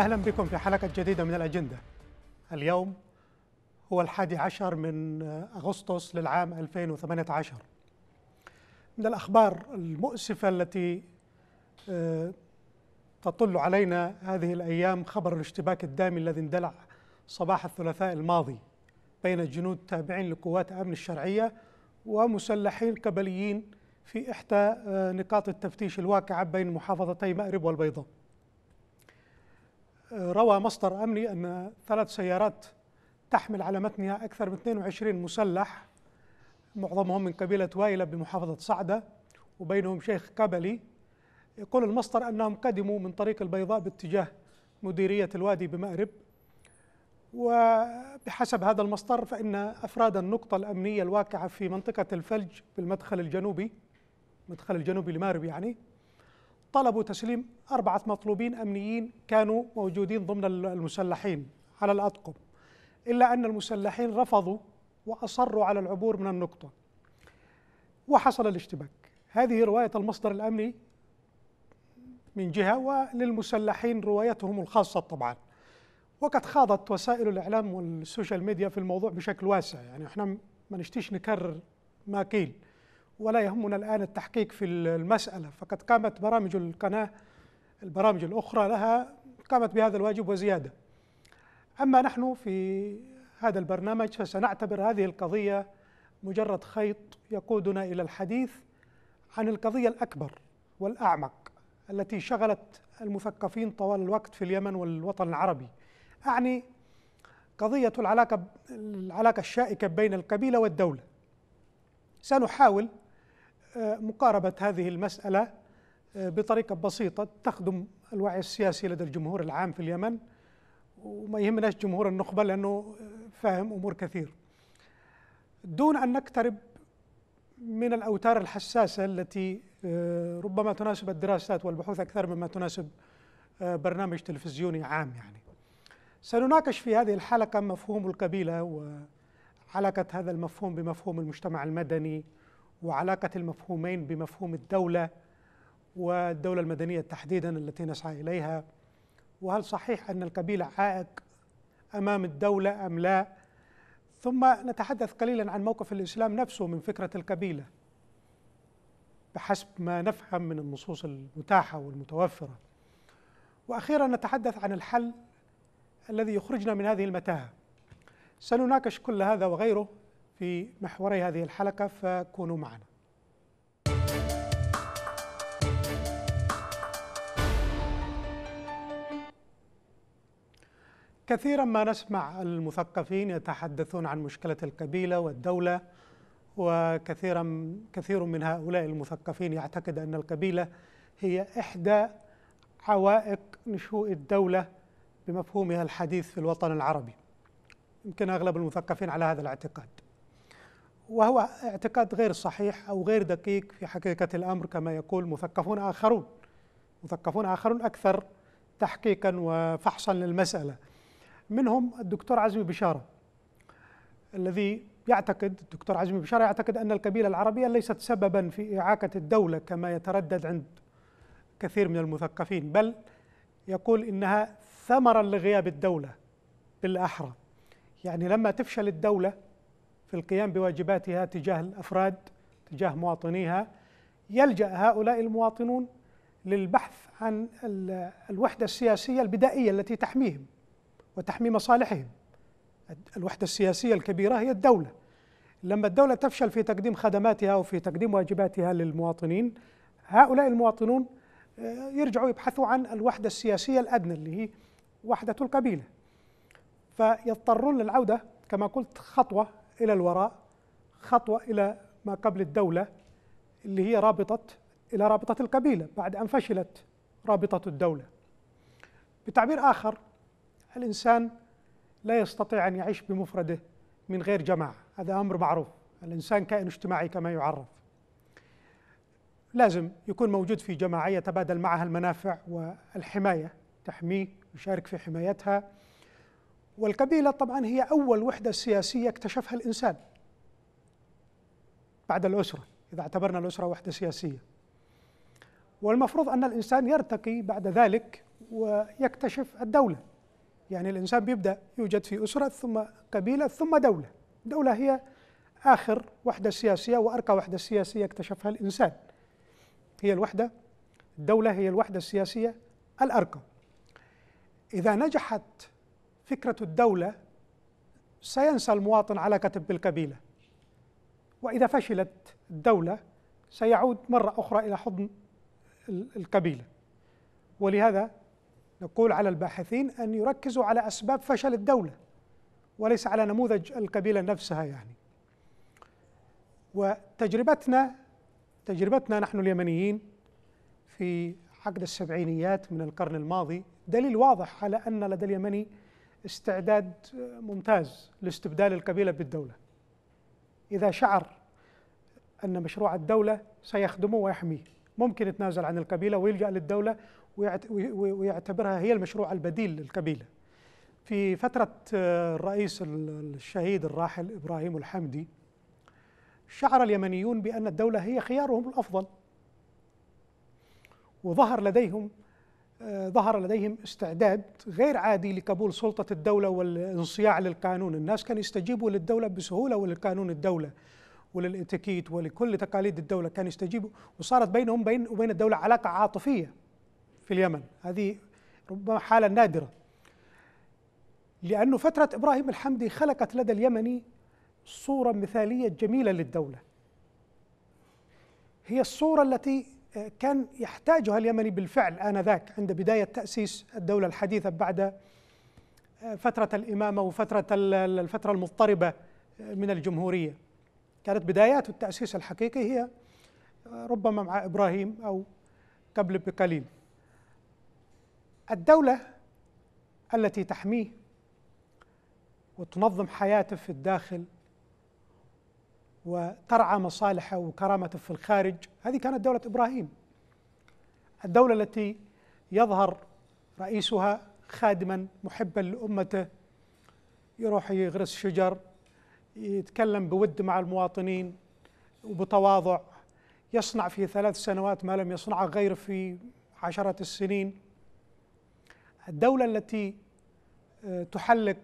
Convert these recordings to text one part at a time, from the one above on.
أهلا بكم في حلقة جديدة من الأجندة اليوم هو الحادي عشر من أغسطس للعام 2018 من الأخبار المؤسفة التي آه، تطل علينا هذه الأيام خبر الاشتباك الدامي الذي اندلع صباح الثلاثاء الماضي بين جنود تابعين لقوات أمن الشرعية ومسلحين كبليين في إحدى آه، نقاط التفتيش الواقعة بين محافظتي مأرب والبيضاء روى مصدر أمني أن ثلاث سيارات تحمل على متنها أكثر من 22 مسلح معظمهم من قبيلة وايلة بمحافظة صعدة وبينهم شيخ كبلي يقول المصدر أنهم قدموا من طريق البيضاء باتجاه مديرية الوادي بمأرب وبحسب هذا المصدر فإن أفراد النقطة الأمنية الواقعة في منطقة الفلج بالمدخل الجنوبي المدخل الجنوبي لمأرب يعني طلبوا تسليم أربعة مطلوبين أمنيين كانوا موجودين ضمن المسلحين على الأطقم إلا أن المسلحين رفضوا وأصروا على العبور من النقطة وحصل الاشتباك هذه رواية المصدر الأمني من جهة وللمسلحين روايتهم الخاصة طبعا وقد خاضت وسائل الإعلام والسوشيال ميديا في الموضوع بشكل واسع يعني احنا ما نشتيش نكرر ما قيل ولا يهمنا الآن التحقيق في المسألة فقد قامت برامج القناة البرامج الأخرى لها قامت بهذا الواجب وزيادة أما نحن في هذا البرنامج فسنعتبر هذه القضية مجرد خيط يقودنا إلى الحديث عن القضية الأكبر والأعمق التي شغلت المثقفين طوال الوقت في اليمن والوطن العربي أعني قضية العلاقة العلاقة الشائكة بين القبيلة والدولة سنحاول مقاربة هذه المسألة آه، بطريقة بسيطة تخدم الوعي السياسي لدى الجمهور العام في اليمن وما يهمناش جمهور النخبة لأنه آه، فاهم أمور كثير دون أن نقترب من الأوتار الحساسة التي آه، ربما تناسب الدراسات والبحوث أكثر مما تناسب برنامج تلفزيوني عام يعني سنناقش في هذه الحلقة مفهوم القبيلة وعلاقة هذا المفهوم بمفهوم المجتمع المدني وعلاقة المفهومين بمفهوم الدولة والدولة المدنية تحديدا التي نسعى إليها وهل صحيح أن القبيلة عائق أمام الدولة أم لا ثم نتحدث قليلا عن موقف الإسلام نفسه من فكرة القبيلة بحسب ما نفهم من النصوص المتاحة والمتوفرة وأخيرا نتحدث عن الحل الذي يخرجنا من هذه المتاهة سنناقش كل هذا وغيره في محوري هذه الحلقة فكونوا معنا كثيرا ما نسمع المثقفين يتحدثون عن مشكلة القبيلة والدولة وكثيرا كثير من هؤلاء المثقفين يعتقد أن القبيلة هي إحدى عوائق نشوء الدولة بمفهومها الحديث في الوطن العربي يمكن أغلب المثقفين على هذا الاعتقاد وهو اعتقاد غير صحيح أو غير دقيق في حقيقة الأمر كما يقول مثقفون آخرون مثقفون آخرون أكثر تحقيقا وفحصا للمسألة منهم الدكتور عزمي بشارة الذي يعتقد الدكتور عزمي بشارة يعتقد أن القبيلة العربية ليست سببا في إعاقة الدولة كما يتردد عند كثير من المثقفين بل يقول إنها ثمرا لغياب الدولة بالأحرى يعني لما تفشل الدولة في القيام بواجباتها تجاه الافراد تجاه مواطنيها يلجا هؤلاء المواطنون للبحث عن الوحده السياسيه البدائيه التي تحميهم وتحمي مصالحهم الوحده السياسيه الكبيره هي الدوله لما الدوله تفشل في تقديم خدماتها وفي تقديم واجباتها للمواطنين هؤلاء المواطنون آه، يرجعوا يبحثوا عن الوحده السياسيه الادنى اللي هي وحده القبيله فيضطرون للعوده كما قلت خطوه إلى الوراء خطوة إلى ما قبل الدولة اللي هي رابطة إلى رابطة القبيلة بعد أن فشلت رابطة الدولة بتعبير آخر الإنسان لا يستطيع أن يعيش بمفرده من غير جماعة هذا أمر معروف الإنسان كائن اجتماعي كما يعرف لازم يكون موجود في جماعة يتبادل معها المنافع والحماية تحميه يشارك في حمايتها والقبيلة طبعا هي أول وحدة سياسية اكتشفها الإنسان بعد الأسرة إذا اعتبرنا الأسرة وحدة سياسية والمفروض أن الإنسان يرتقي بعد ذلك ويكتشف الدولة يعني الإنسان بيبدأ يوجد في أسرة ثم قبيلة ثم دولة دولة هي آخر وحدة سياسية وأرقى وحدة سياسية اكتشفها الإنسان هي الوحدة الدولة هي الوحدة السياسية الأرقى إذا نجحت فكرة الدولة سينسى المواطن على كتب وإذا فشلت الدولة سيعود مرة أخرى إلى حضن القبيلة ولهذا نقول على الباحثين أن يركزوا على أسباب فشل الدولة وليس على نموذج القبيلة نفسها يعني وتجربتنا تجربتنا نحن اليمنيين في عقد السبعينيات من القرن الماضي دليل واضح على أن لدى اليمني استعداد ممتاز لاستبدال القبيلة بالدولة إذا شعر أن مشروع الدولة سيخدمه ويحميه ممكن يتنازل عن القبيلة ويلجأ للدولة ويعتبرها هي المشروع البديل للقبيلة في فترة الرئيس الشهيد الراحل إبراهيم الحمدي شعر اليمنيون بأن الدولة هي خيارهم الأفضل وظهر لديهم آه، ظهر لديهم استعداد غير عادي لقبول سلطة الدولة والانصياع للقانون الناس كانوا يستجيبوا للدولة بسهولة وللقانون الدولة وللإتكيت ولكل تقاليد الدولة كانوا يستجيبوا وصارت بينهم بين وبين الدولة علاقة عاطفية في اليمن هذه ربما حالة نادرة لأنه فترة إبراهيم الحمدي خلقت لدى اليمني صورة مثالية جميلة للدولة هي الصورة التي كان يحتاجها اليمني بالفعل آنذاك عند بداية تأسيس الدولة الحديثة بعد آه، فترة الإمامة وفترة الفترة المضطربة آه، من الجمهورية كانت بدايات التأسيس الحقيقي هي آه، ربما مع إبراهيم أو قبل بقليل الدولة التي تحميه وتنظم حياته في الداخل وترعى مصالحه وكرامته في الخارج هذه كانت دولة إبراهيم الدولة التي يظهر رئيسها خادما محبا لأمته يروح يغرس شجر يتكلم بود مع المواطنين وبتواضع يصنع في ثلاث سنوات ما لم يصنعه غيره في عشرة السنين الدولة التي آه، تحلق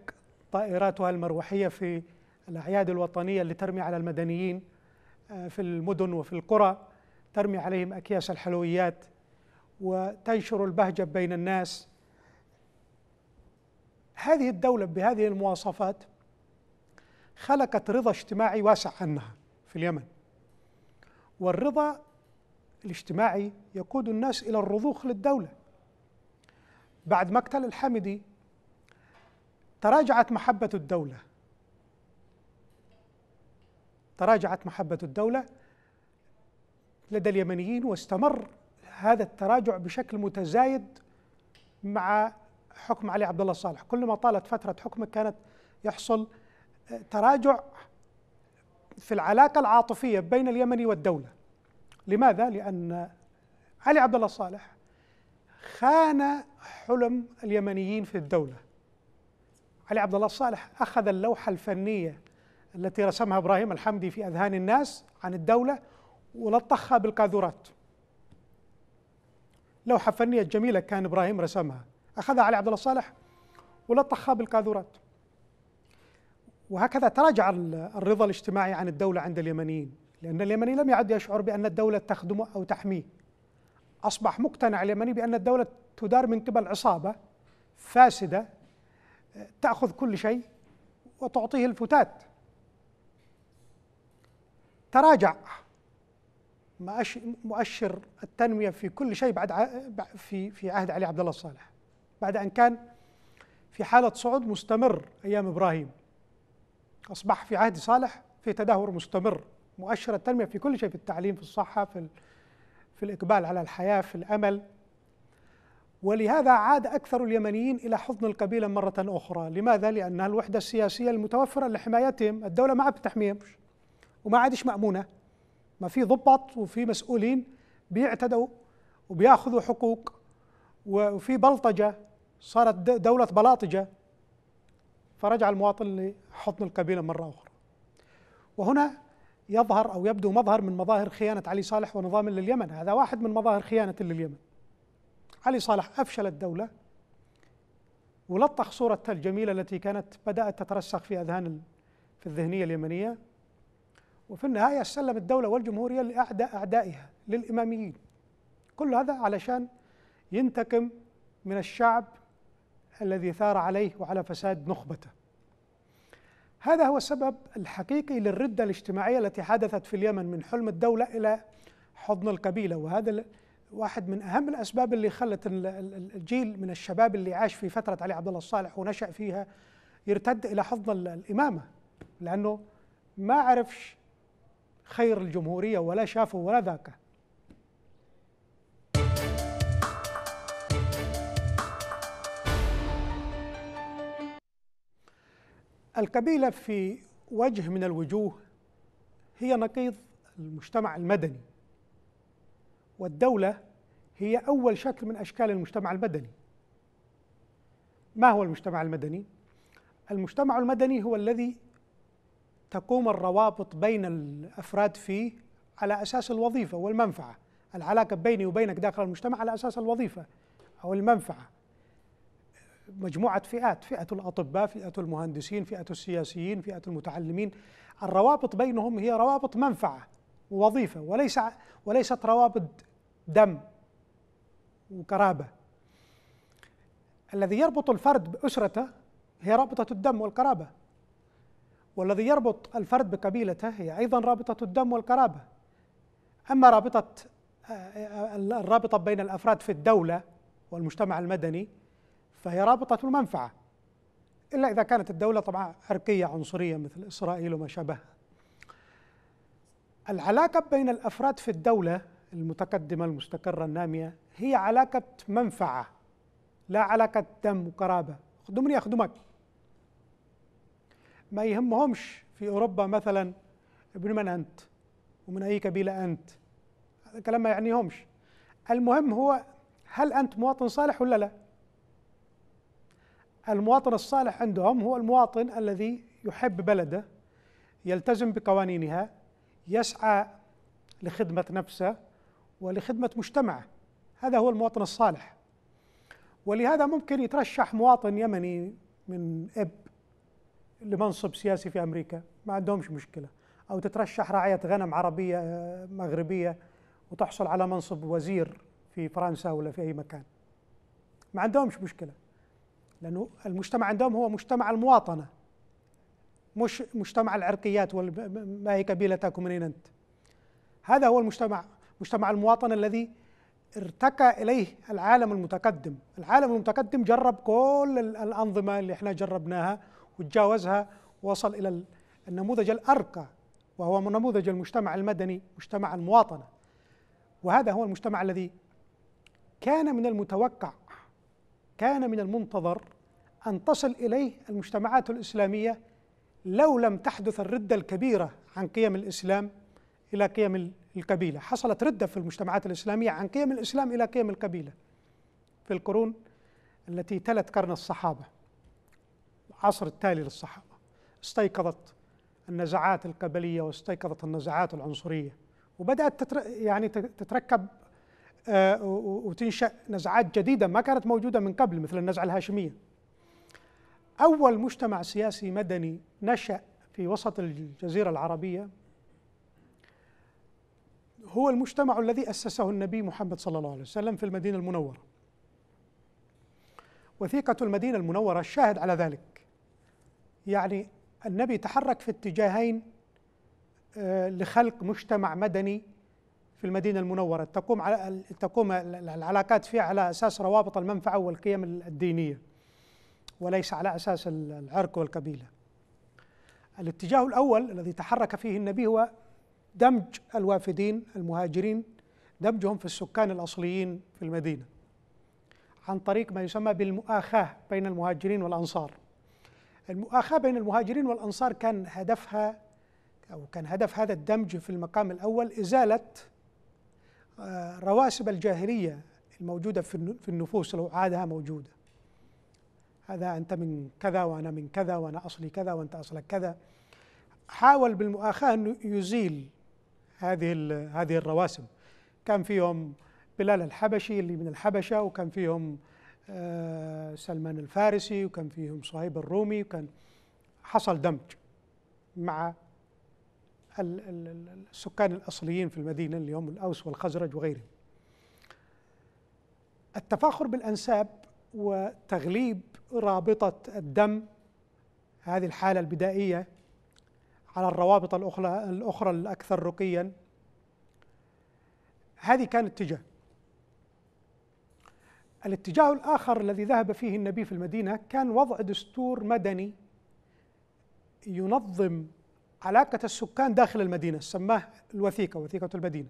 طائراتها المروحية في الأعياد الوطنية اللي ترمي على المدنيين آه، في المدن وفي القرى ترمي عليهم أكياس الحلويات وتنشر البهجة بين الناس هذه الدولة بهذه المواصفات خلقت رضا اجتماعي واسع عنها في اليمن والرضا الاجتماعي يقود الناس إلى الرضوخ للدولة بعد مقتل الحمدي تراجعت محبة الدولة تراجعت محبة الدولة لدى اليمنيين واستمر هذا التراجع بشكل متزايد مع حكم علي عبد الله صالح كلما طالت فترة حكمه كانت يحصل آه، تراجع في العلاقة العاطفية بين اليمني والدولة لماذا؟ لأن علي عبد الله صالح خان حلم اليمنيين في الدولة علي عبد الله صالح أخذ اللوحة الفنية التي رسمها ابراهيم الحمدي في اذهان الناس عن الدوله ولطخها بالقاذورات لوحه فنيه جميله كان ابراهيم رسمها اخذها علي عبد الله صالح ولطخها بالقاذورات وهكذا تراجع الرضا الاجتماعي عن الدوله عند اليمنيين لان اليمني لم يعد يشعر بان الدوله تخدمه او تحميه اصبح مقتنع اليمني بان الدوله تدار من قبل عصابه فاسده آه، تاخذ كل شيء وتعطيه الفتات تراجع مؤشر التنميه في كل شيء بعد في في عهد علي عبد الله الصالح بعد ان كان في حاله صعود مستمر ايام ابراهيم اصبح في عهد صالح في تدهور مستمر مؤشر التنميه في كل شيء في التعليم في الصحه في في الاقبال على الحياه في الامل ولهذا عاد اكثر اليمنيين الى حضن القبيله مره اخرى لماذا لانها الوحده السياسيه المتوفره لحمايتهم الدوله ما عاد بتحميهم وما عادش مامونه ما في ضباط وفي مسؤولين بيعتدوا وبياخذوا حقوق وفي بلطجه صارت دوله بلاطجه فرجع المواطن لحضن القبيله مره اخرى وهنا يظهر او يبدو مظهر من مظاهر خيانه علي صالح ونظام لليمن هذا واحد من مظاهر خيانه لليمن علي صالح افشل الدوله ولطخ صورتها الجميله التي كانت بدات تترسخ في اذهان في الذهنيه اليمنيه وفي النهاية سلم الدولة والجمهورية لأعداء أعدائها للإماميين كل هذا علشان ينتقم من الشعب الذي ثار عليه وعلى فساد نخبته هذا هو السبب الحقيقي للردة الاجتماعية التي حدثت في اليمن من حلم الدولة إلى حضن القبيلة وهذا واحد من أهم الأسباب اللي خلت الجيل من الشباب اللي عاش في فترة علي عبد الله الصالح ونشأ فيها يرتد إلى حضن الإمامة لأنه ما عرفش خير الجمهورية ولا شافه ولا ذاك القبيلة في وجه من الوجوه هي نقيض المجتمع المدني والدولة هي أول شكل من أشكال المجتمع المدني ما هو المجتمع المدني؟ المجتمع المدني هو الذي تقوم الروابط بين الافراد فيه على اساس الوظيفه والمنفعه العلاقه بيني وبينك داخل المجتمع على اساس الوظيفه او المنفعه مجموعه فئات فئه الاطباء فئه المهندسين فئه السياسيين فئه المتعلمين الروابط بينهم هي روابط منفعه ووظيفه وليس وليست روابط دم وقرابه الذي يربط الفرد باسرته هي رابطه الدم والقرابه والذي يربط الفرد بقبيلته هي أيضا رابطة الدم والقرابة أما رابطة آه، الرابطة بين الأفراد في الدولة والمجتمع المدني فهي رابطة المنفعة إلا إذا كانت الدولة طبعا عرقية عنصرية مثل إسرائيل وما شابهها العلاقة بين الأفراد في الدولة المتقدمة المستقرة النامية هي علاقة منفعة لا علاقة دم وقرابة خدمني أخدمك ما يهمهمش في اوروبا مثلا ابن من انت ومن اي قبيله انت هذا الكلام ما يعنيهمش المهم هو هل انت مواطن صالح ولا لا المواطن الصالح عندهم هو المواطن الذي يحب بلده يلتزم بقوانينها يسعى لخدمه نفسه ولخدمه مجتمعه هذا هو المواطن الصالح ولهذا ممكن يترشح مواطن يمني من اب لمنصب سياسي في امريكا ما عندهمش مشكله او تترشح راعيه غنم عربيه آه، مغربيه وتحصل على منصب وزير في فرنسا ولا في اي مكان ما عندهمش مشكله لانه المجتمع عندهم هو مجتمع المواطنه مش مجتمع العرقيات ما هي كبيلتك ومنين انت هذا هو المجتمع مجتمع المواطنه الذي ارتقى اليه العالم المتقدم العالم المتقدم جرب كل الانظمه اللي احنا جربناها وتجاوزها ووصل إلى النموذج الأرقى وهو نموذج المجتمع المدني مجتمع المواطنة وهذا هو المجتمع الذي كان من المتوقع كان من المنتظر أن تصل إليه المجتمعات الإسلامية لو لم تحدث الردة الكبيرة عن قيم الإسلام إلى قيم القبيلة حصلت ردة في المجتمعات الإسلامية عن قيم الإسلام إلى قيم القبيلة في القرون التي تلت قرن الصحابة العصر التالي للصحابة استيقظت النزعات القبلية واستيقظت النزعات العنصرية وبدأت تتر... يعني تتركب آه وتنشأ نزعات جديدة ما كانت موجودة من قبل مثل النزعة الهاشمية أول مجتمع سياسي مدني نشأ في وسط الجزيرة العربية هو المجتمع الذي أسسه النبي محمد صلى الله عليه وسلم في المدينة المنورة وثيقة المدينة المنورة شاهد على ذلك يعني النبي تحرك في اتجاهين آه، لخلق مجتمع مدني في المدينه المنوره تقوم على تقوم العلاقات فيها على اساس روابط المنفعه والقيم الدينيه وليس على اساس العرق والقبيله. الاتجاه الاول الذي تحرك فيه النبي هو دمج الوافدين المهاجرين دمجهم في السكان الاصليين في المدينه عن طريق ما يسمى بالمؤاخاه بين المهاجرين والانصار. المؤاخاة بين المهاجرين والأنصار كان هدفها أو كان هدف هذا الدمج في المقام الأول إزالة آه، رواسب الجاهلية الموجودة في النفوس لو عادها موجودة هذا أنت من كذا وأنا من كذا وأنا أصلي كذا وأنت أصلك كذا حاول بالمؤاخاة أن يزيل هذه هذه الرواسب كان فيهم بلال الحبشي اللي من الحبشة وكان فيهم آه، سلمان الفارسي وكان فيهم صهيب الرومي وكان حصل دمج مع السكان الأصليين في المدينة اليوم الأوس والخزرج وغيرهم التفاخر بالأنساب وتغليب رابطة الدم هذه الحالة البدائية على الروابط الأخرى الأخرى الأكثر رقيا هذه كانت اتجاه الاتجاه الآخر الذي ذهب فيه النبي في المدينة كان وضع دستور مدني ينظم علاقة السكان داخل المدينة سماه الوثيقة وثيقة المدينة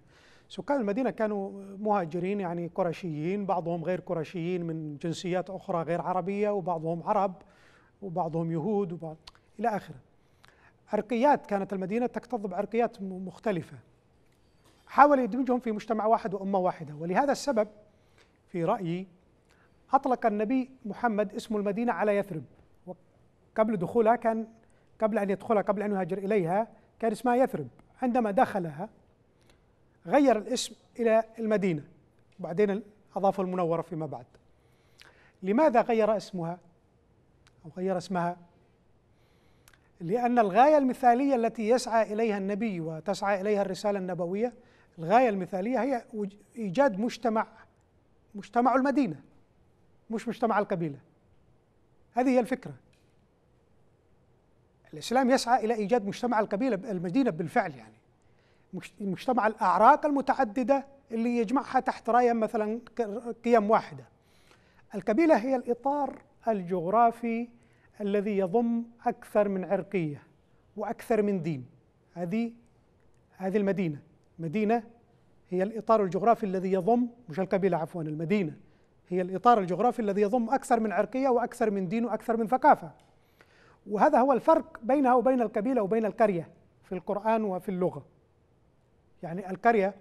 سكان المدينة كانوا مهاجرين يعني قرشيين بعضهم غير قرشيين من جنسيات أخرى غير عربية وبعضهم عرب وبعضهم يهود وبعض إلى آخره عرقيات كانت المدينة تكتظ بعرقيات مختلفة حاول يدمجهم في مجتمع واحد وأمة واحدة ولهذا السبب في رأيي أطلق النبي محمد اسم المدينة على يثرب قبل دخولها كان قبل أن يدخلها قبل أن يهاجر إليها كان اسمها يثرب عندما دخلها غير الاسم إلى المدينة وبعدين أضافوا المنورة فيما بعد لماذا غير اسمها أو غير اسمها لأن الغاية المثالية التي يسعى إليها النبي وتسعى إليها الرسالة النبوية الغاية المثالية هي إيجاد مجتمع مجتمع المدينة مش مجتمع القبيلة هذه هي الفكرة الإسلام يسعى إلى إيجاد مجتمع القبيلة المدينة بالفعل يعني مجتمع الأعراق المتعددة اللي يجمعها تحت راية مثلا قيم واحدة القبيلة هي الإطار الجغرافي الذي يضم أكثر من عرقية وأكثر من دين هذه هذه المدينة مدينة هي الإطار الجغرافي الذي يضم مش القبيلة عفوا المدينة هي الإطار الجغرافي الذي يضم أكثر من عرقية وأكثر من دين وأكثر من ثقافة وهذا هو الفرق بينها وبين القبيلة وبين القرية في القرآن وفي اللغة يعني القرية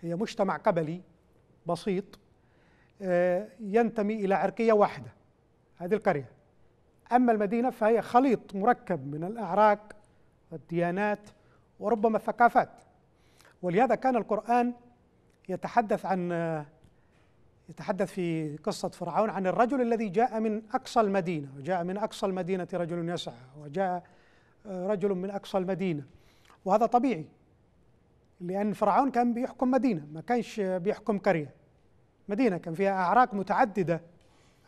هي مجتمع قبلي بسيط آه، ينتمي إلى عرقية واحدة هذه القرية أما المدينة فهي خليط مركب من الأعراق والديانات وربما الثقافات ولهذا كان القرآن يتحدث عن آه، يتحدث في قصة فرعون عن الرجل الذي جاء من أقصى المدينة وجاء من أقصى المدينة رجل يسعى وجاء آه، رجل من أقصى المدينة وهذا طبيعي لأن فرعون كان بيحكم مدينة ما كانش بيحكم قرية مدينة كان فيها أعراق متعددة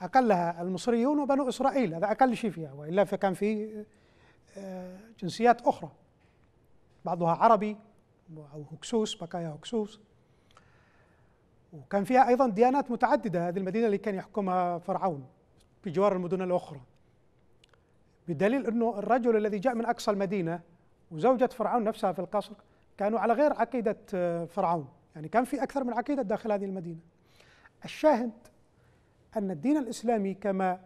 أقلها المصريون وبنو إسرائيل هذا أقل شيء فيها وإلا فكان في آه، جنسيات أخرى بعضها عربي أو هكسوس بقايا هكسوس وكان فيها ايضا ديانات متعدده هذه المدينه اللي كان يحكمها فرعون بجوار المدن الاخرى بدليل انه الرجل الذي جاء من اقصى المدينه وزوجة فرعون نفسها في القصر كانوا على غير عقيده آه، فرعون يعني كان في اكثر من عقيده داخل هذه المدينه الشاهد ان الدين الاسلامي كما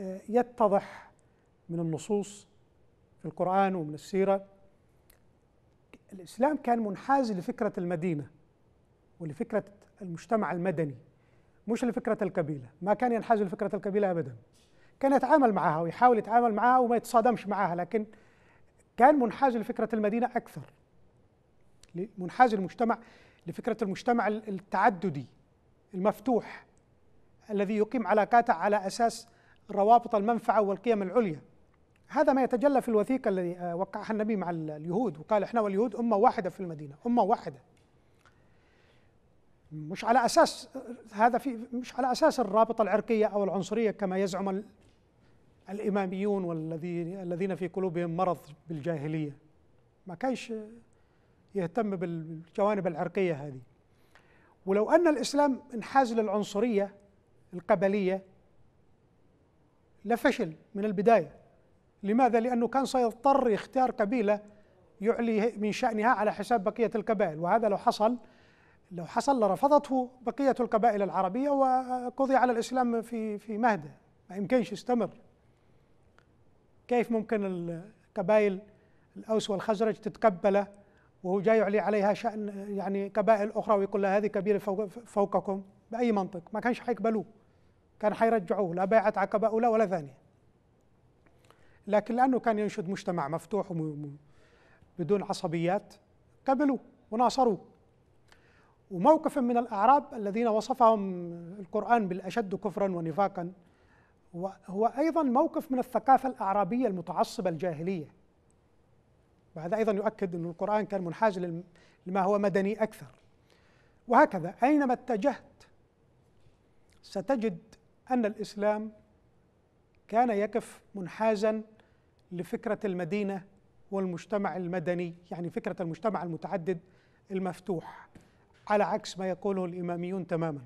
آه، يتضح من النصوص في القران ومن السيره الاسلام كان منحاز لفكره المدينه ولفكره المجتمع المدني مش لفكرة القبيلة ما كان ينحاز لفكرة القبيلة أبدا كان يتعامل معها ويحاول يتعامل معها وما يتصادمش معها لكن كان منحاز لفكرة المدينة أكثر منحاز المجتمع لفكرة المجتمع التعددي المفتوح الذي يقيم علاقاته على أساس روابط المنفعة والقيم العليا هذا ما يتجلى في الوثيقة الذي آه، وقعها النبي مع اليهود وقال احنا واليهود أمة واحدة في المدينة أمة واحدة مش على اساس هذا في مش على اساس الرابطه العرقيه او العنصريه كما يزعم الاماميون والذين الذين في قلوبهم مرض بالجاهليه ما كانش يهتم بالجوانب العرقيه هذه ولو ان الاسلام انحاز للعنصريه القبليه لفشل من البدايه لماذا لانه كان سيضطر يختار قبيله يعلي من شانها على حساب بقيه القبائل وهذا لو حصل لو حصل لرفضته بقية القبائل العربية وقضي على الإسلام في في مهده ما يمكنش يستمر كيف ممكن القبائل الأوس والخزرج تتقبله وهو جاي يعلي عليها شأن يعني قبائل أخرى ويقول لها هذه كبيرة فوقكم بأي منطق ما كانش حيقبلوه كان حيرجعوه لا بيعت عقبة أولى ولا ثانية لكن لأنه كان ينشد مجتمع مفتوح بدون عصبيات قبلوه وناصروه وموقف من الأعراب الذين وصفهم القرآن بالأشد كفرا ونفاقا هو أيضا موقف من الثقافة الأعرابية المتعصبة الجاهلية وهذا أيضا يؤكد أن القرآن كان منحاز لما هو مدني أكثر وهكذا أينما اتجهت ستجد أن الإسلام كان يقف منحازا لفكرة المدينة والمجتمع المدني يعني فكرة المجتمع المتعدد المفتوح على عكس ما يقوله الإماميون تماما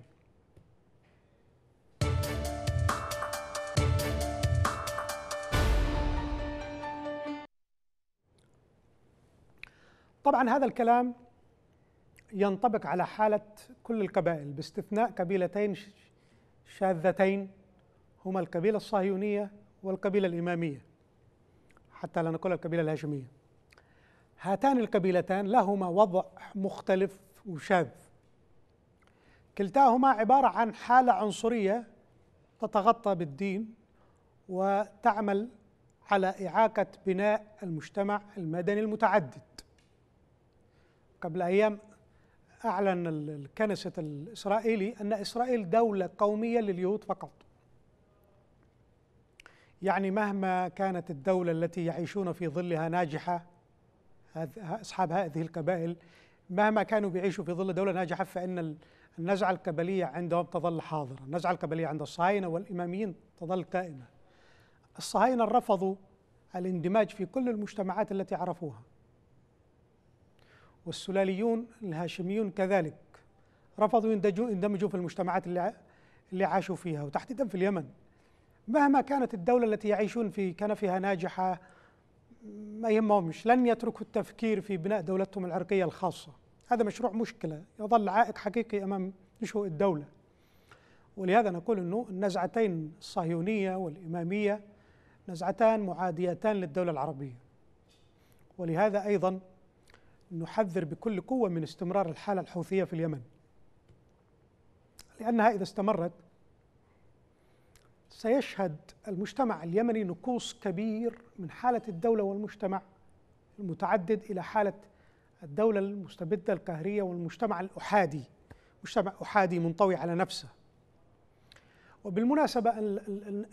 طبعا هذا الكلام ينطبق على حالة كل القبائل باستثناء قبيلتين شاذتين هما القبيلة الصهيونية والقبيلة الإمامية حتى لا نقول القبيلة الهاشمية هاتان القبيلتان لهما وضع مختلف وشاذ كلتاهما عبارة عن حالة عنصرية تتغطى بالدين وتعمل على إعاقة بناء المجتمع المدني المتعدد قبل أيام أعلن الكنسة الإسرائيلي أن إسرائيل دولة قومية لليهود فقط يعني مهما كانت الدولة التي يعيشون في ظلها ناجحة أصحاب هذه القبائل مهما كانوا بيعيشوا في ظل دولة ناجحة فإن النزعة الكبلية عندهم تظل حاضرة النزعة الكبلية عند الصهاينة والإماميين تظل قائمة الصهاينة رفضوا الاندماج في كل المجتمعات التي عرفوها والسلاليون الهاشميون كذلك رفضوا يندمجوا في المجتمعات اللي عاشوا فيها وتحديدا في اليمن مهما كانت الدولة التي يعيشون في كنفها ناجحة ما يهمهمش لن يتركوا التفكير في بناء دولتهم العرقية الخاصة هذا مشروع مشكلة يظل عائق حقيقي أمام نشوء الدولة ولهذا نقول أنه النزعتين الصهيونية والإمامية نزعتان معاديتان للدولة العربية ولهذا أيضا نحذر بكل قوة من استمرار الحالة الحوثية في اليمن لأنها إذا استمرت سيشهد المجتمع اليمني نقوص كبير من حالة الدولة والمجتمع المتعدد إلى حالة الدولة المستبدة القهرية والمجتمع الأحادي مجتمع أحادي منطوي على نفسه وبالمناسبة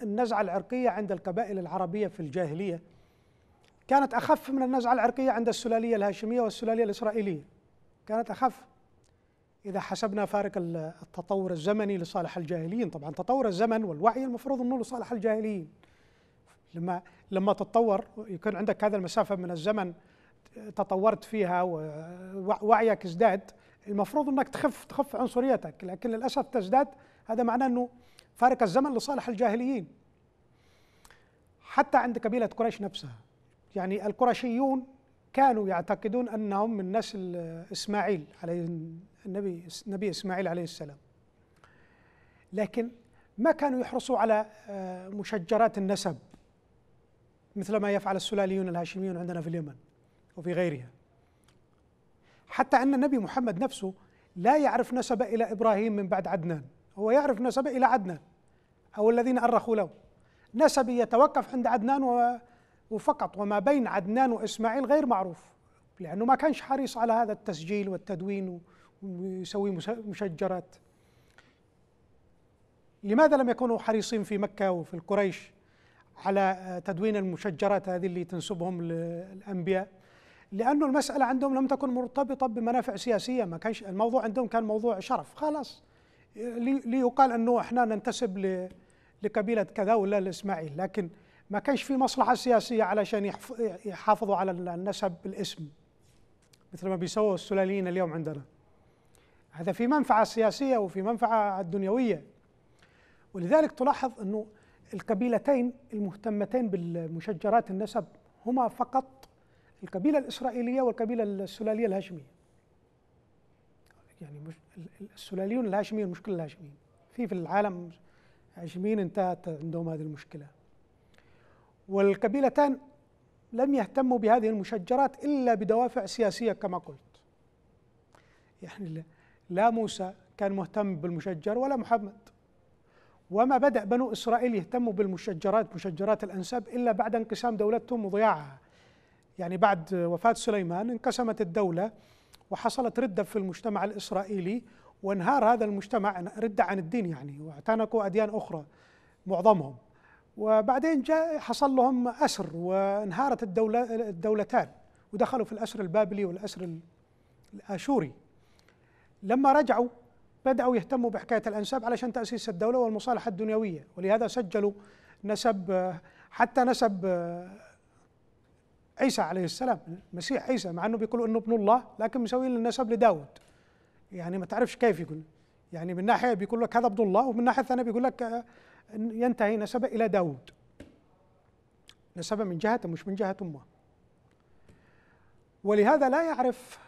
النزعة العرقية عند القبائل العربية في الجاهلية كانت أخف من النزعة العرقية عند السلالية الهاشمية والسلالية الإسرائيلية كانت أخف إذا حسبنا فارق التطور الزمني لصالح الجاهليين طبعا تطور الزمن والوعي المفروض أنه لصالح الجاهليين لما لما تتطور يكون عندك هذا المسافة من الزمن تطورت فيها ووعيك ازداد المفروض انك تخف تخف عنصريتك لكن للاسف تزداد هذا معناه انه فارق الزمن لصالح الجاهليين حتى عند قبيله قريش نفسها يعني القرشيون كانوا يعتقدون انهم من نسل اسماعيل عليه النبي النبي اسماعيل عليه السلام لكن ما كانوا يحرصوا على آه، مشجرات النسب مثل ما يفعل السلاليون الهاشميون عندنا في اليمن وفي غيرها حتى أن النبي محمد نفسه لا يعرف نسب إلى إبراهيم من بعد عدنان هو يعرف نسب إلى عدنان أو الذين أرخوا له نسبي يتوقف عند عدنان وفقط وما بين عدنان وإسماعيل غير معروف لأنه ما كانش حريص على هذا التسجيل والتدوين ويسوي مشجرات لماذا لم يكونوا حريصين في مكة وفي القريش على تدوين المشجرات هذه اللي تنسبهم للانبياء لأنه المسألة عندهم لم تكن مرتبطة بمنافع سياسية ما كانش الموضوع عندهم كان موضوع شرف خلاص ليقال أنه إحنا ننتسب لقبيلة كذا ولا لإسماعيل لكن ما كانش في مصلحة سياسية علشان يحافظوا على النسب بالاسم مثل ما بيسووا السلاليين اليوم عندنا هذا في منفعة سياسية وفي منفعة دنيوية ولذلك تلاحظ أنه القبيلتين المهتمتين بالمشجرات النسب هما فقط القبيلة الإسرائيلية والقبيلة السلالية الهاشمية يعني مش السلاليون الهاشميين المشكلة الهاشميين في في العالم هاشميين انتهت عندهم هذه المشكلة والقبيلتان لم يهتموا بهذه المشجرات إلا بدوافع سياسية كما قلت يعني لا موسى كان مهتم بالمشجر ولا محمد وما بدأ بنو إسرائيل يهتموا بالمشجرات مشجرات الأنساب إلا بعد انقسام دولتهم وضياعها يعني بعد وفاة سليمان انقسمت الدولة وحصلت ردة في المجتمع الإسرائيلي وانهار هذا المجتمع ردة عن الدين يعني واعتنقوا أديان أخرى معظمهم وبعدين جاء حصل لهم أسر وانهارت الدولة الدولتان ودخلوا في الأسر البابلي والأسر الآشوري لما رجعوا بدأوا يهتموا بحكاية الأنساب علشان تأسيس الدولة والمصالحة الدنيوية ولهذا سجلوا نسب حتى نسب عيسى عليه السلام المسيح عيسى مع انه بيقولوا انه ابن الله لكن مسويين النسب لداود يعني ما تعرفش كيف يقول يعني من ناحيه بيقول لك هذا ابن الله ومن ناحيه ثانيه بيقول لك آه، ينتهي نسبه الى داود نسبه من جهته مش من جهه امه ولهذا لا يعرف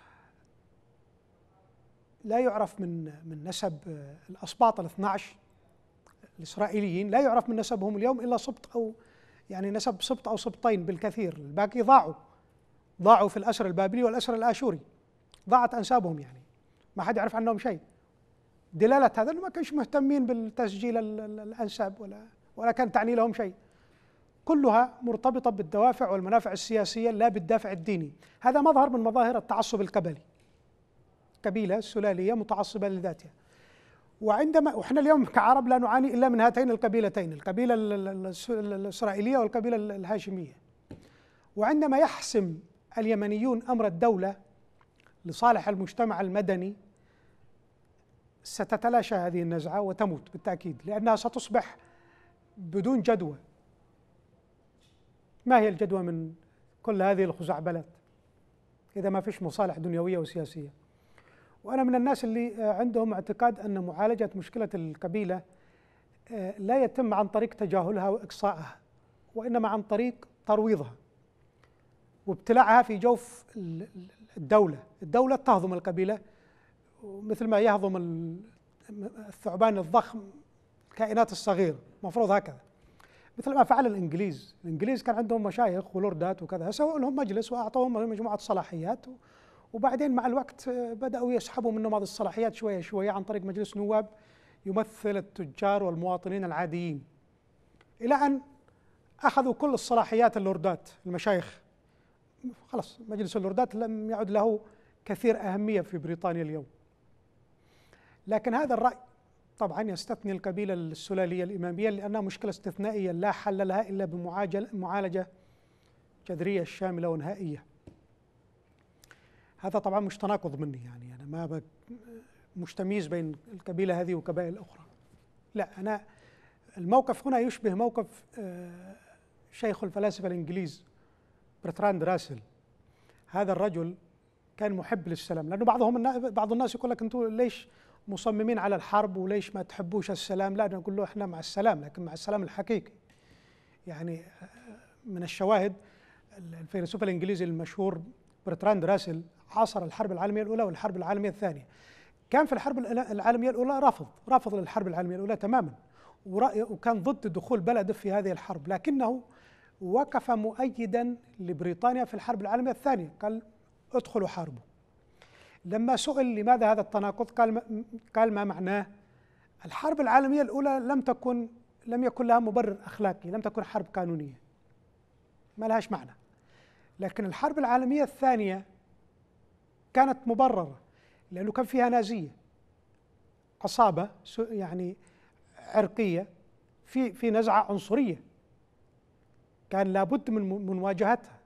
لا يعرف من من نسب آه، الاسباط ال 12 الاسرائيليين لا يعرف من نسبهم اليوم الا سبط او يعني نسب سبط أو سبطين بالكثير الباقي ضاعوا ضاعوا في الأسر البابلي والأسر الآشوري ضاعت أنسابهم يعني ما حد يعرف عنهم شيء دلالة هذا ما كانش مهتمين بالتسجيل الأنساب ولا ولا كان تعني لهم شيء كلها مرتبطة بالدوافع والمنافع السياسية لا بالدافع الديني هذا مظهر من مظاهر التعصب القبلي قبيلة سلالية متعصبة لذاتها وعندما احنا اليوم كعرب لا نعاني إلا من هاتين القبيلتين القبيلة الإسرائيلية والقبيلة الهاشمية وعندما يحسم اليمنيون أمر الدولة لصالح المجتمع المدني ستتلاشى هذه النزعة وتموت بالتأكيد لأنها ستصبح بدون جدوى ما هي الجدوى من كل هذه الخزعبلات إذا ما فيش مصالح دنيوية وسياسية وأنا من الناس اللي آه، عندهم اعتقاد أن معالجة مشكلة القبيلة آه، لا يتم عن طريق تجاهلها وإقصائها وإنما عن طريق ترويضها وابتلاعها في جوف الدولة الدولة تهضم القبيلة مثل ما يهضم الثعبان الضخم الكائنات الصغيرة مفروض هكذا مثل ما فعل الانجليز، الانجليز كان عندهم مشايخ ولوردات وكذا، سووا لهم مجلس واعطوهم مجموعه صلاحيات وبعدين مع الوقت آه، بدأوا يسحبوا منه بعض الصلاحيات شوية شوية عن طريق مجلس نواب يمثل التجار والمواطنين العاديين إلى أن أخذوا كل الصلاحيات اللوردات المشايخ خلاص مجلس اللوردات لم يعد له كثير أهمية في بريطانيا اليوم لكن هذا الرأي طبعا يستثني القبيلة السلالية الإمامية لأنها مشكلة استثنائية لا حل لها إلا بمعالجة جذرية شاملة ونهائية هذا طبعا مش تناقض مني يعني انا ما مش تمييز بين القبيله هذه وقبائل اخرى لا انا الموقف هنا يشبه موقف آه، شيخ الفلاسفه الانجليز برتراند راسل هذا الرجل كان محب للسلام لانه بعضهم بعض الناس يقول لك انتم ليش مصممين على الحرب وليش ما تحبوش السلام لا انا اقول له احنا مع السلام لكن مع السلام الحقيقي يعني آه، من الشواهد الفيلسوف الانجليزي المشهور برتراند راسل عاصر الحرب العالميه الاولى والحرب العالميه الثانيه كان في الحرب العالميه الاولى رفض رفض للحرب العالميه الاولى تماما وكان ضد دخول بلده في هذه الحرب لكنه وقف مؤيدا لبريطانيا في الحرب العالميه الثانيه قال ادخلوا حاربوا لما سئل لماذا هذا التناقض قال قال ما معناه الحرب العالميه الاولى لم تكن لم يكن لها مبرر اخلاقي لم تكن حرب قانونيه ما لهاش معنى لكن الحرب العالميه الثانيه كانت مبررة لأنه كان فيها نازية عصابة يعني عرقية في في نزعة عنصرية كان لابد من من مواجهتها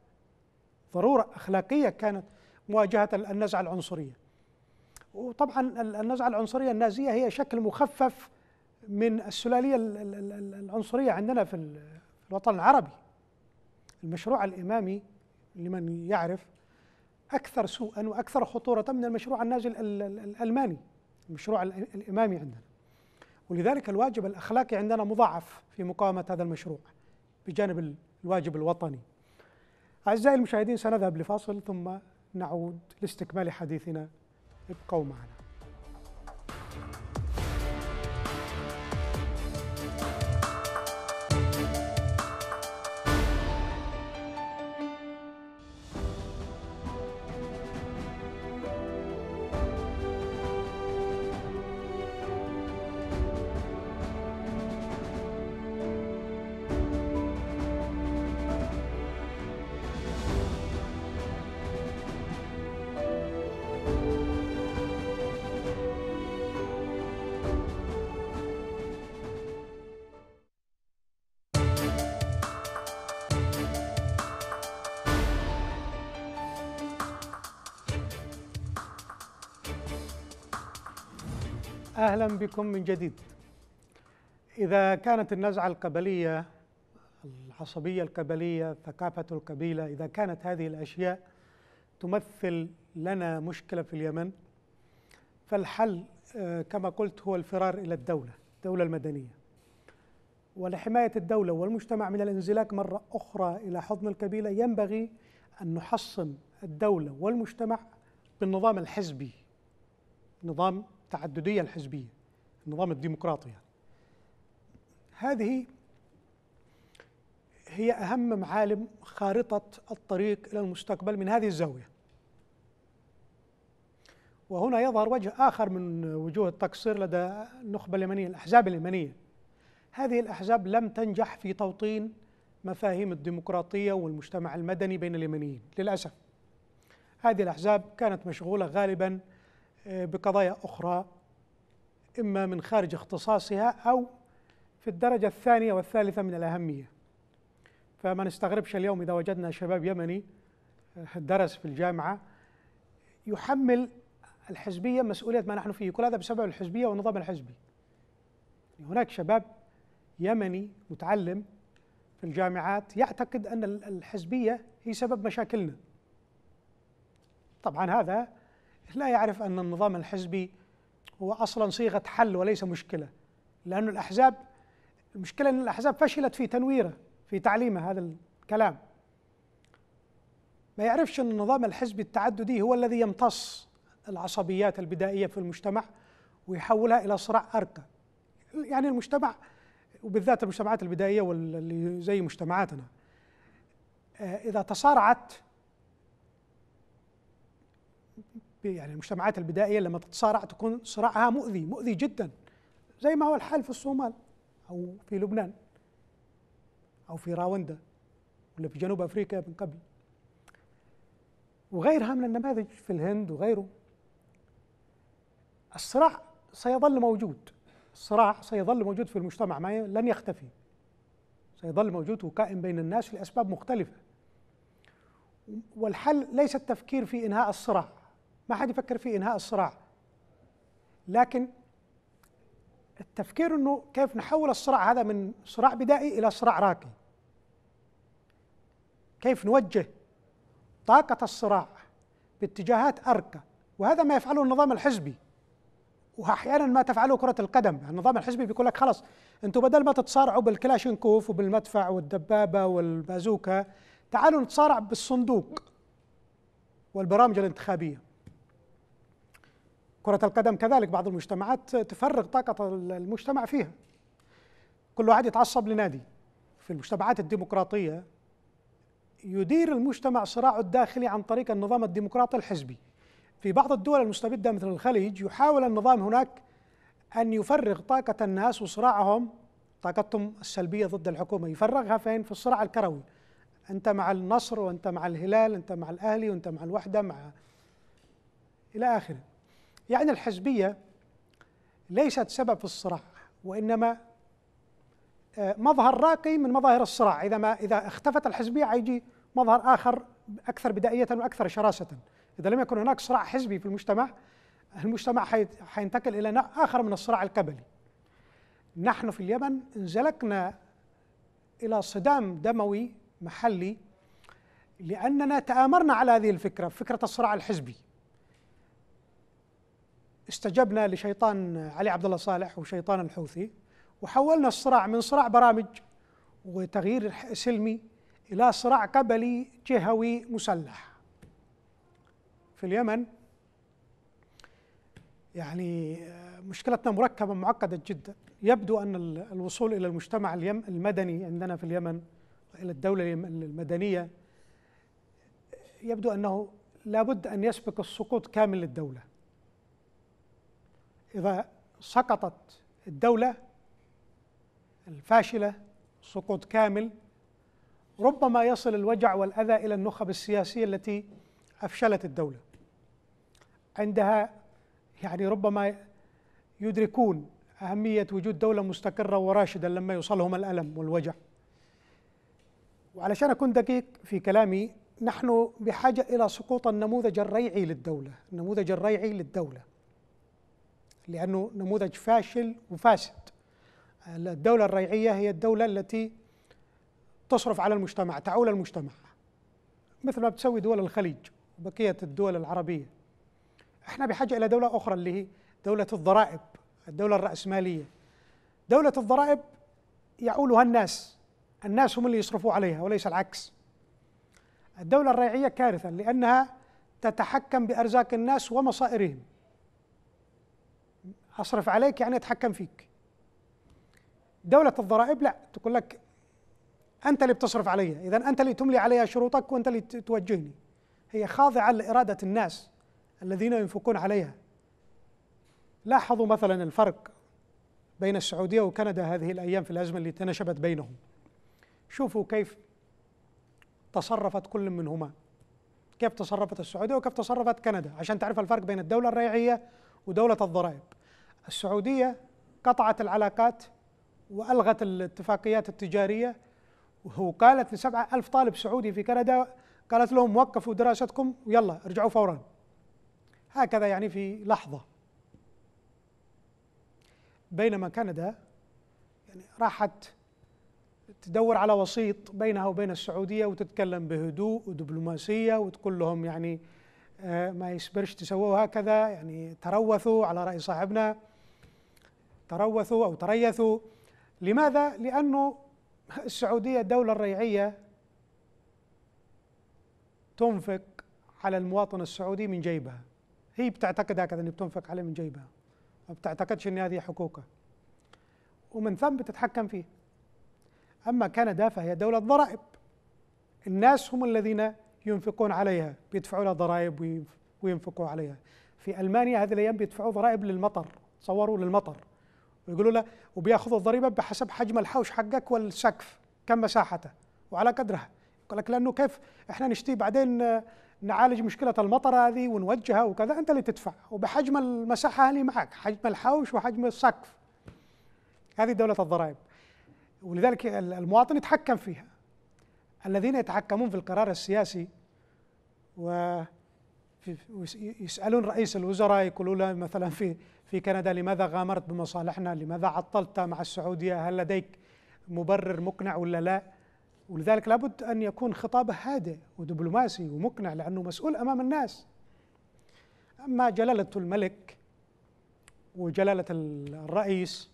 ضرورة أخلاقية كانت مواجهة النزعة العنصرية وطبعا النزعة العنصرية النازية هي شكل مخفف من السلالية العنصرية عندنا في الوطن العربي المشروع الإمامي لمن يعرف أكثر سوءا وأكثر خطورة من المشروع الناجي الألماني المشروع الإمامي عندنا ولذلك الواجب الأخلاقي عندنا مضاعف في مقاومة هذا المشروع بجانب الواجب الوطني أعزائي المشاهدين سنذهب لفاصل ثم نعود لاستكمال حديثنا ابقوا معنا أهلا بكم من جديد إذا كانت النزعة القبلية العصبية القبلية ثقافة القبيلة إذا كانت هذه الأشياء تمثل لنا مشكلة في اليمن فالحل آه، كما قلت هو الفرار إلى الدولة الدولة المدنية ولحماية الدولة والمجتمع من الانزلاق مرة أخرى إلى حضن القبيلة ينبغي أن نحصن الدولة والمجتمع بالنظام الحزبي نظام التعدديه الحزبيه النظام الديمقراطي يعني هذه هي اهم معالم خارطه الطريق الى المستقبل من هذه الزاويه وهنا يظهر وجه اخر من وجوه التقصير لدى النخبه اليمنيه الاحزاب اليمنيه هذه الاحزاب لم تنجح في توطين مفاهيم الديمقراطيه والمجتمع المدني بين اليمنيين للاسف هذه الاحزاب كانت مشغوله غالبا آه، بقضايا أخرى إما من خارج اختصاصها أو في الدرجة الثانية والثالثة من الأهمية فما نستغربش اليوم إذا وجدنا شباب يمني آه، درس في الجامعة يحمل الحزبية مسؤولية ما نحن فيه كل هذا بسبب الحزبية والنظام الحزبي هناك شباب يمني متعلم في الجامعات يعتقد أن الحزبية هي سبب مشاكلنا طبعا هذا لا يعرف أن النظام الحزبي هو أصلا صيغة حل وليس مشكلة لأن الأحزاب المشكلة أن الأحزاب فشلت في تنويره في تعليمه هذا الكلام ما يعرفش أن النظام الحزبي التعددي هو الذي يمتص العصبيات البدائية في المجتمع ويحولها إلى صراع أرقى يعني المجتمع وبالذات المجتمعات البدائية واللي زي مجتمعاتنا آه، إذا تصارعت يعني المجتمعات البدائيه لما تتصارع تكون صراعها مؤذي مؤذي جدا زي ما هو الحال في الصومال او في لبنان او في راوندا ولا في جنوب افريقيا من قبل وغيرها من النماذج في الهند وغيره الصراع سيظل موجود الصراع سيظل موجود في المجتمع ما لن يختفي سيظل موجود وكائن بين الناس لاسباب مختلفه والحل ليس التفكير في انهاء الصراع ما حد يفكر في انهاء الصراع لكن التفكير انه كيف نحول الصراع هذا من صراع بدائي الى صراع راقي كيف نوجه طاقة الصراع باتجاهات أرقى وهذا ما يفعله النظام الحزبي واحيانا ما تفعله كره القدم النظام الحزبي بيقول لك خلاص انتم بدل ما تتصارعوا بالكلاشينكوف وبالمدفع والدبابه والبازوكا تعالوا نتصارع بالصندوق والبرامج الانتخابيه كرة القدم كذلك بعض المجتمعات تفرغ طاقة المجتمع فيها كل واحد يتعصب لنادي في المجتمعات الديمقراطية يدير المجتمع صراعه الداخلي عن طريق النظام الديمقراطي الحزبي في بعض الدول المستبدة مثل الخليج يحاول النظام هناك أن يفرغ طاقة الناس وصراعهم طاقتهم السلبية ضد الحكومة يفرغها فين في الصراع الكروي أنت مع النصر وأنت مع الهلال أنت مع الأهلي وأنت مع الوحدة مع إلى آخره يعني الحزبية ليست سبب في الصراع وإنما آه، مظهر راقي من مظاهر الصراع إذا ما إذا اختفت الحزبية يجي مظهر آخر أكثر بدائية وأكثر شراسة إذا لم يكن هناك صراع حزبي في المجتمع المجتمع حينتقل إلى نوع آخر من الصراع القبلي نحن في اليمن انزلقنا إلى صدام دموي محلي لأننا تآمرنا على هذه الفكرة فكرة الصراع الحزبي استجبنا لشيطان علي عبد الله صالح وشيطان الحوثي وحولنا الصراع من صراع برامج وتغيير سلمي إلى صراع قبلي جهوي مسلح في اليمن يعني آه، مشكلتنا مركبة معقدة جدا يبدو أن الوصول إلى المجتمع المدني عندنا في اليمن الى الدولة المدنية يبدو أنه لابد أن يسبق السقوط كامل للدولة إذا سقطت الدولة الفاشلة سقوط كامل ربما يصل الوجع والأذى إلى النخب السياسية التي أفشلت الدولة عندها يعني ربما يدركون أهمية وجود دولة مستقرة وراشدة لما يوصلهم الألم والوجع وعلشان أكون دقيق في كلامي نحن بحاجة إلى سقوط النموذج الريعي للدولة النموذج الريعي للدولة لأنه نموذج فاشل وفاسد الدولة الريعية هي الدولة التي تصرف على المجتمع تعول المجتمع مثل ما بتسوي دول الخليج وبقية الدول العربية احنا بحاجة إلى دولة أخرى اللي هي دولة الضرائب الدولة الرأسمالية دولة الضرائب يعولها الناس الناس هم اللي يصرفوا عليها وليس العكس الدولة الريعية كارثة لأنها تتحكم بأرزاق الناس ومصائرهم اصرف عليك يعني اتحكم فيك دولة الضرائب لا تقول لك أنت اللي بتصرف علي إذا أنت اللي تملي علي شروطك وأنت اللي توجهني هي خاضعة لإرادة الناس الذين ينفقون عليها لاحظوا مثلا الفرق بين السعودية وكندا هذه الأيام في الأزمة اللي تنشبت بينهم شوفوا كيف تصرفت كل منهما كيف تصرفت السعودية وكيف تصرفت كندا عشان تعرف الفرق بين الدولة الريعية ودولة الضرائب السعودية قطعت العلاقات وألغت الاتفاقيات التجارية وقالت لسبعة ألف طالب سعودي في كندا قالت لهم وقفوا دراستكم ويلا ارجعوا فورا هكذا يعني في لحظة بينما كندا يعني راحت تدور على وسيط بينها وبين السعودية وتتكلم بهدوء ودبلوماسية وتقول لهم يعني آه، ما يسبرش تسووا هكذا يعني تروثوا على رأي صاحبنا تروثوا أو تريثوا لماذا؟ لأنه السعودية الدولة الريعية تنفق على المواطن السعودي من جيبها هي بتعتقد هكذا أن بتنفق عليه من جيبها ما بتعتقدش أن هذه حقوقها ومن ثم بتتحكم فيه أما كندا فهي دولة ضرائب الناس هم الذين ينفقون عليها بيدفعوا لها ضرائب وينفقوا عليها في ألمانيا هذه الأيام بيدفعوا ضرائب للمطر تصوروا للمطر ويقولوا له وبياخذوا الضريبه بحسب حجم الحوش حقك والسقف كم مساحته وعلى قدرها يقول لك لانه كيف احنا نشتي بعدين نعالج مشكله المطره هذه ونوجهها وكذا انت اللي تدفع وبحجم المساحه اللي معك حجم الحوش وحجم السقف هذه دوله الضرائب ولذلك المواطن يتحكم فيها الذين يتحكمون في القرار السياسي و يسالون رئيس الوزراء يقولوا له مثلا في في كندا لماذا غامرت بمصالحنا؟ لماذا عطلت مع السعوديه؟ هل لديك مبرر مقنع ولا لا؟ ولذلك لابد ان يكون خطابه هادئ ودبلوماسي ومقنع لانه مسؤول امام الناس. اما جلاله الملك وجلاله الرئيس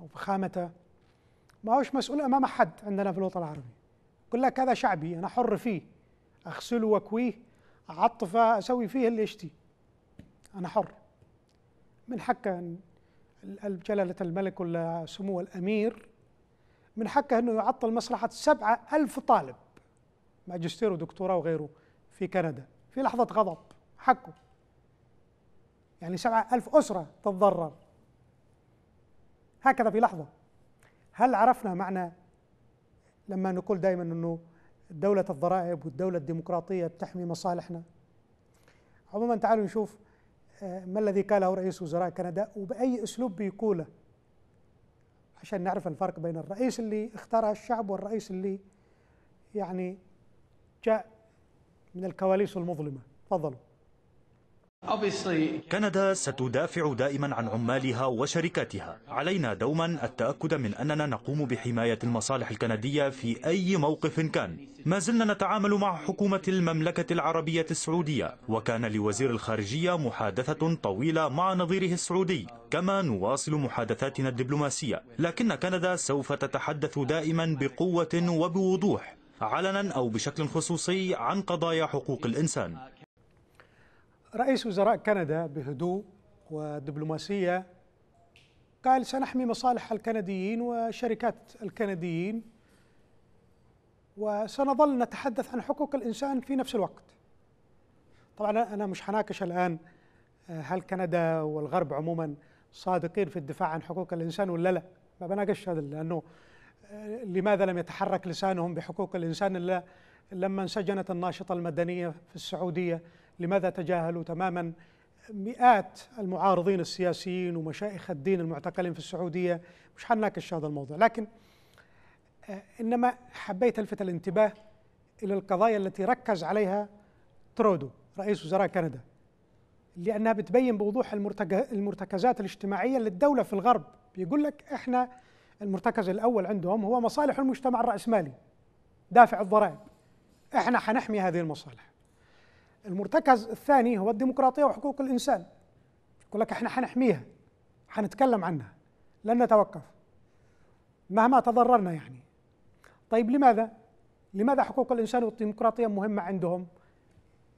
وفخامته ما هوش مسؤول امام احد عندنا في الوطن العربي. يقول لك هذا شعبي انا حر فيه اغسله واكويه احط اسوي فيه اللي اشتي انا حر من حق جلالة الملك ولا سمو الأمير من حقه أنه يعطل مصلحة سبعة ألف طالب ماجستير ودكتوراه وغيره في كندا في لحظة غضب حقه يعني سبعة ألف أسرة تتضرر هكذا في لحظة هل عرفنا معنى لما نقول دائما أنه دولة الضرائب والدولة الديمقراطية بتحمي مصالحنا عموما تعالوا نشوف آه، ما الذي قاله رئيس وزراء كندا وبأي أسلوب بيقوله عشان نعرف الفرق بين الرئيس اللي اختارها الشعب والرئيس اللي يعني جاء من الكواليس المظلمة تفضلوا كندا ستدافع دائما عن عمالها وشركاتها علينا دوما التأكد من أننا نقوم بحماية المصالح الكندية في أي موقف كان ما زلنا نتعامل مع حكومة المملكة العربية السعودية وكان لوزير الخارجية محادثة طويلة مع نظيره السعودي كما نواصل محادثاتنا الدبلوماسية لكن كندا سوف تتحدث دائما بقوة وبوضوح علنا أو بشكل خصوصي عن قضايا حقوق الإنسان رئيس وزراء كندا بهدوء ودبلوماسية قال سنحمي مصالح الكنديين وشركات الكنديين وسنظل نتحدث عن حقوق الإنسان في نفس الوقت طبعا أنا مش هناقش الآن آه، هل كندا والغرب عموما صادقين في الدفاع عن حقوق الإنسان ولا لا ما بناقش هذا لأنه آه، لماذا لم يتحرك لسانهم بحقوق الإنسان إلا لما انسجنت الناشطة المدنية في السعودية لماذا تجاهلوا تماما مئات المعارضين السياسيين ومشايخ الدين المعتقلين في السعودية مش حنناقش هذا الموضوع لكن آه، إنما حبيت ألفت الانتباه إلى القضايا التي ركز عليها ترودو رئيس وزراء كندا لأنها بتبين بوضوح المرتكزات الاجتماعية للدولة في الغرب بيقول لك إحنا المرتكز الأول عندهم هو مصالح المجتمع الرأسمالي دافع الضرائب إحنا حنحمي هذه المصالح المرتكز الثاني هو الديمقراطيه وحقوق الانسان يقول لك احنا حنحميها حنتكلم عنها لن نتوقف مهما تضررنا يعني طيب لماذا لماذا حقوق الانسان والديمقراطيه مهمه عندهم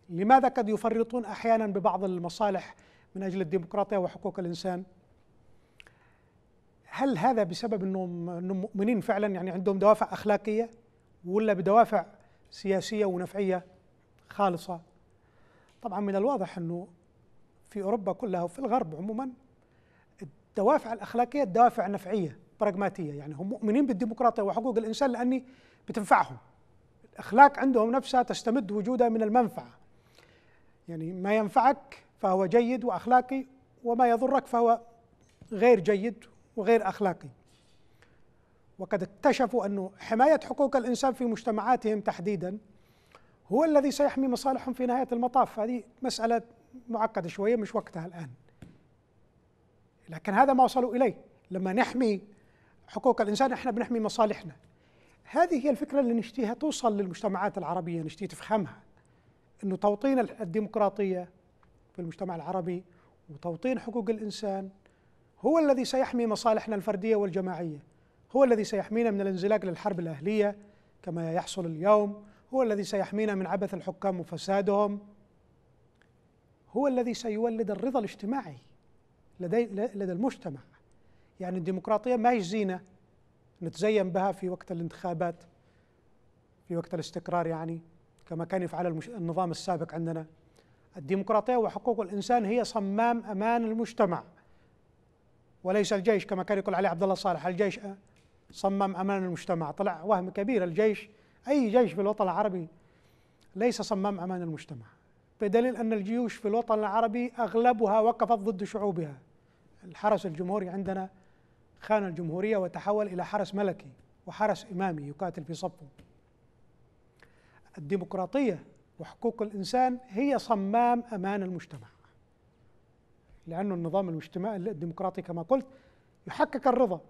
لماذا قد يفرطون احيانا ببعض المصالح من اجل الديمقراطيه وحقوق الانسان هل هذا بسبب انهم انهم مؤمنين فعلا يعني عندهم دوافع اخلاقيه ولا بدوافع سياسيه ونفعيه خالصه طبعا من الواضح انه في اوروبا كلها وفي الغرب عموما الدوافع الاخلاقيه الدوافع نفعيه براغماتيه يعني هم مؤمنين بالديمقراطيه وحقوق الانسان لاني بتنفعهم الاخلاق عندهم نفسها تستمد وجودها من المنفعه يعني ما ينفعك فهو جيد واخلاقي وما يضرك فهو غير جيد وغير اخلاقي وقد اكتشفوا انه حماية حقوق الإنسان في مجتمعاتهم تحديدا هو الذي سيحمي مصالحهم في نهاية المطاف هذه مسألة معقدة شوية مش وقتها الآن لكن هذا ما وصلوا إليه لما نحمي حقوق الإنسان إحنا بنحمي مصالحنا هذه هي الفكرة اللي نشتيها توصل للمجتمعات العربية نشتي تفهمها أنه توطين الديمقراطية في المجتمع العربي وتوطين حقوق الإنسان هو الذي سيحمي مصالحنا الفردية والجماعية هو الذي سيحمينا من الانزلاق للحرب الأهلية كما يحصل اليوم هو الذي سيحمينا من عبث الحكام وفسادهم هو الذي سيولد الرضا الاجتماعي لدي لدى المجتمع يعني الديمقراطيه ما هي زينه نتزين بها في وقت الانتخابات في وقت الاستقرار يعني كما كان يفعل النظام السابق عندنا الديمقراطيه وحقوق الانسان هي صمام امان المجتمع وليس الجيش كما كان يقول عليه عبد الله صالح الجيش صمم امان المجتمع طلع وهم كبير الجيش أي جيش في الوطن العربي ليس صمام أمان المجتمع بدليل أن الجيوش في الوطن العربي أغلبها وقفت ضد شعوبها الحرس الجمهوري عندنا خان الجمهورية وتحول إلى حرس ملكي وحرس إمامي يقاتل في صفه الديمقراطية وحقوق الإنسان هي صمام أمان المجتمع لأن النظام المجتمعي الديمقراطي كما قلت يحقق الرضا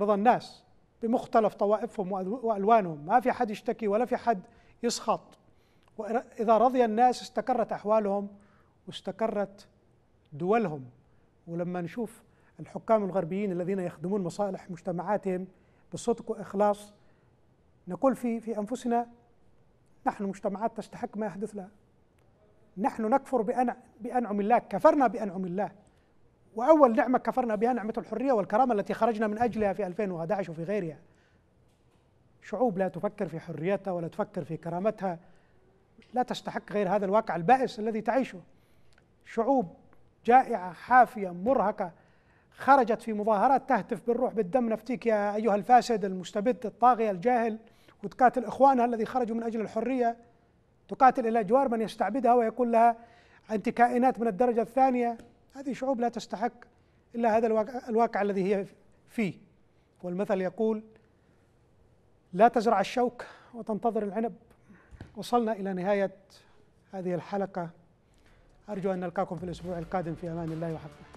رضا الناس بمختلف طوائفهم والوانهم ما في حد يشتكي ولا في حد يسخط واذا رضي الناس استقرت احوالهم واستقرت دولهم ولما نشوف الحكام الغربيين الذين يخدمون مصالح مجتمعاتهم بصدق واخلاص نقول في في انفسنا نحن مجتمعات تستحق ما يحدث لها نحن نكفر بأنعم الله كفرنا بأنعم الله وأول نعمة كفرنا بها نعمة الحرية والكرامة التي خرجنا من أجلها في 2011 وفي غيرها شعوب لا تفكر في حريتها ولا تفكر في كرامتها لا تستحق غير هذا الواقع البائس الذي تعيشه شعوب جائعة حافية مرهقة خرجت في مظاهرات تهتف بالروح بالدم نفتيك يا أيها الفاسد المستبد الطاغية الجاهل وتقاتل إخوانها الذي خرجوا من أجل الحرية تقاتل إلى جوار من يستعبدها ويقول لها أنت كائنات من الدرجة الثانية هذه شعوب لا تستحق إلا هذا الواقع, الواقع الذي هي فيه والمثل يقول لا تزرع الشوك وتنتظر العنب وصلنا إلى نهاية هذه الحلقة أرجو أن نلقاكم في الأسبوع القادم في أمان الله وحفظه